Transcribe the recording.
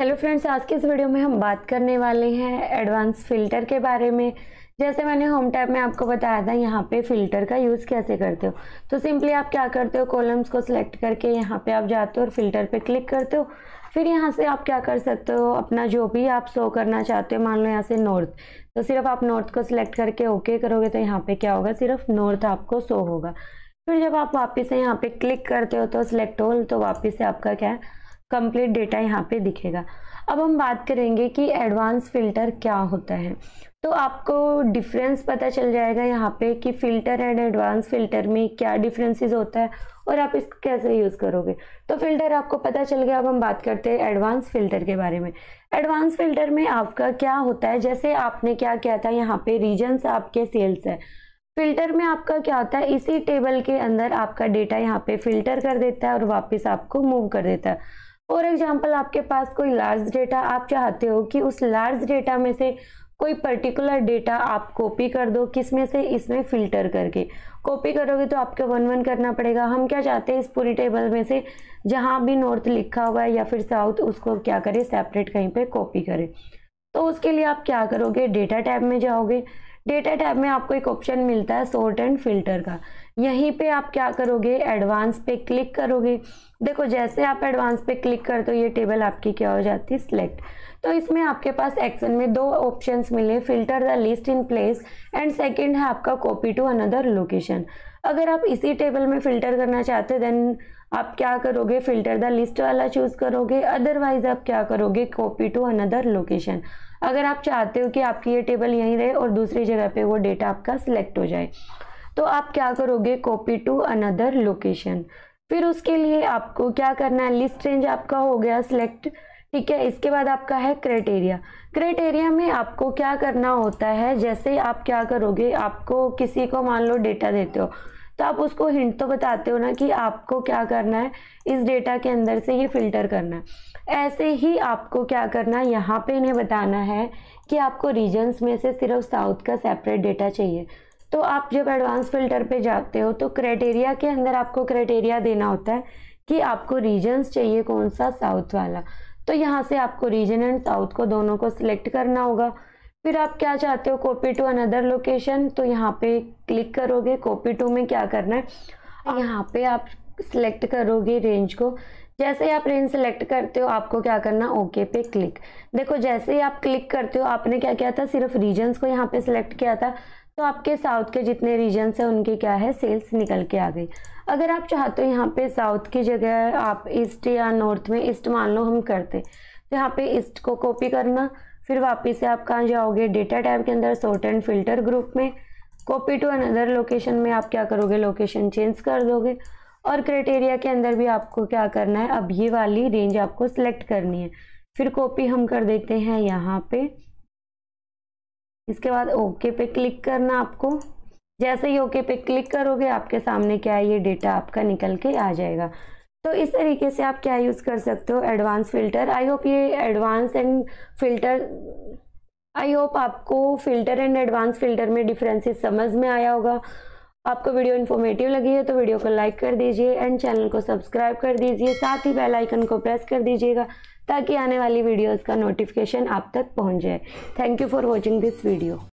Hello friends आज के इस वीडियो में हम बात करने वाले हैं एडवांस फ़िल्टर के बारे में जैसे मैंने होम टैब में आपको बताया था यहाँ पे फ़िल्टर का यूज़ कैसे करते हो तो सिंपली आप क्या करते हो कॉलम्स को सिलेक्ट करके यहाँ पे आप जाते हो और फिल्टर पे क्लिक करते हो फिर यहाँ से आप क्या कर सकते हो अपना जो भी आप शो करना चाहते हो मान लो यहाँ से नॉर्थ तो सिर्फ आप नॉर्थ को सिलेक्ट करके ओके करोगे तो यहाँ पर क्या होगा सिर्फ नॉर्थ आपको शो होगा फिर जब आप वापस से यहाँ पर क्लिक करते हो तो सिलेक्ट हो तो वापस से आपका क्या है कंप्लीट डेटा यहाँ पे दिखेगा अब हम बात करेंगे कि एडवांस फ़िल्टर क्या होता है तो आपको डिफरेंस पता चल जाएगा यहाँ पे कि फ़िल्टर एंड एडवांस फ़िल्टर में क्या डिफरेंसेस होता है और आप इसको कैसे यूज़ करोगे तो फ़िल्टर आपको पता चल गया अब हम बात करते हैं एडवांस फ़िल्टर के बारे में एडवांस फ़िल्टर में आपका क्या होता है जैसे आपने क्या किया था यहाँ पे रीजन्स आपके सेल्स है फिल्टर में आपका क्या होता है इसी टेबल के अंदर आपका डेटा यहाँ पे फिल्टर कर देता है और वापस आपको मूव कर देता है फॉर एग्जाम्पल आपके पास कोई लार्ज डेटा आप चाहते हो कि उस लार्ज डेटा में से कोई पर्टिकुलर डेटा आप कॉपी कर दो किस में से इसमें फिल्टर करके कॉपी करोगे तो आपको वन वन करना पड़ेगा हम क्या चाहते हैं इस पूरी टेबल में से जहाँ भी नॉर्थ लिखा हुआ है या फिर साउथ उसको क्या करें सेपरेट कहीं पे कॉपी करें तो उसके लिए आप क्या करोगे डेटा टैब में जाओगे डेटा टैब में आपको एक ऑप्शन मिलता है सॉर्ट एंड फिल्टर का यहीं पे आप क्या करोगे एडवांस पे क्लिक करोगे देखो जैसे आप एडवांस पे क्लिक कर तो ये टेबल आपकी क्या हो जाती है सिलेक्ट तो इसमें आपके पास एक्शन में दो ऑप्शंस मिले filter the list in place and second है आपका कॉपी टू अनदर लोकेशन अगर आप इसी टेबल में फ़िल्टर करना चाहते देन आप क्या करोगे फ़िल्टर द लिस्ट वाला चूज़ करोगे अदरवाइज़ आप क्या करोगे कॉपी टू अनदर लोकेशन अगर आप चाहते हो कि आपकी ये टेबल यहीं रहे और दूसरी जगह पे वो डेटा आपका सिलेक्ट हो जाए तो आप क्या करोगे कॉपी टू अनदर लोकेशन फिर उसके लिए आपको क्या करना है लिस्ट रेंज आपका हो गया सिलेक्ट ठीक है इसके बाद आपका है क्राइटेरिया क्राइटेरिया में आपको क्या करना होता है जैसे आप क्या करोगे आपको किसी को मान लो डेटा देते हो तो आप उसको हिंट तो बताते हो ना कि आपको क्या करना है इस डेटा के अंदर से ये फिल्टर करना है ऐसे ही आपको क्या करना है यहाँ पे इन्हें बताना है कि आपको रीजन्स में से सिर्फ साउथ का सेपरेट डेटा चाहिए तो आप जब एडवांस फिल्टर पे जाते हो तो क्राइटेरिया के अंदर आपको क्राइटेरिया देना होता है कि आपको रीजन्स चाहिए कौन सा साउथ वाला तो यहाँ से आपको रीजन एंड साउथ को दोनों को सिलेक्ट करना होगा फिर आप क्या चाहते हो कॉपी टू अनदर लोकेशन तो यहाँ पे क्लिक करोगे कॉपी टू में क्या करना है हाँ। यहाँ पे आप सिलेक्ट करोगे रेंज को जैसे ही आप रेंज सेलेक्ट करते हो आपको क्या करना ओके पे क्लिक देखो जैसे ही आप क्लिक करते हो आपने क्या किया था सिर्फ रीजन्स को यहाँ पे सिलेक्ट किया था तो आपके साउथ के जितने रीजन्स हैं उनके क्या है सेल्स निकल के आ गई अगर आप चाहते हो यहाँ पे साउथ की जगह आप ईस्ट या नॉर्थ में ईस्ट मान लो हम करते तो यहाँ पे ईस्ट को कॉपी करना फिर वापस से आप कहाँ जाओगे डेटा टैब के अंदर सोर्ट एंड फिल्टर ग्रुप में कॉपी टू अनदर लोकेशन में आप क्या करोगे लोकेशन चेंज कर दोगे और क्राइटेरिया के अंदर भी आपको क्या करना है अब ये वाली रेंज आपको सिलेक्ट करनी है फिर कॉपी हम कर देते हैं यहाँ पे इसके बाद ओके पे क्लिक करना आपको जैसे ही ओके पे क्लिक करोगे आपके सामने क्या है ये डेटा आपका निकल के आ जाएगा तो इस तरीके से आप क्या यूज़ कर सकते हो एडवांस फ़िल्टर आई होप ये advance and filter I hope आपको फ़िल्टर एंड एडवांस फ़िल्टर में डिफरेंसेस समझ में आया होगा आपको वीडियो इन्फॉर्मेटिव लगी है तो वीडियो को लाइक कर दीजिए एंड चैनल को सब्सक्राइब कर दीजिए साथ ही बेल आइकन को प्रेस कर दीजिएगा ताकि आने वाली वीडियोस का नोटिफिकेशन आप तक पहुंच जाए thank you for watching this video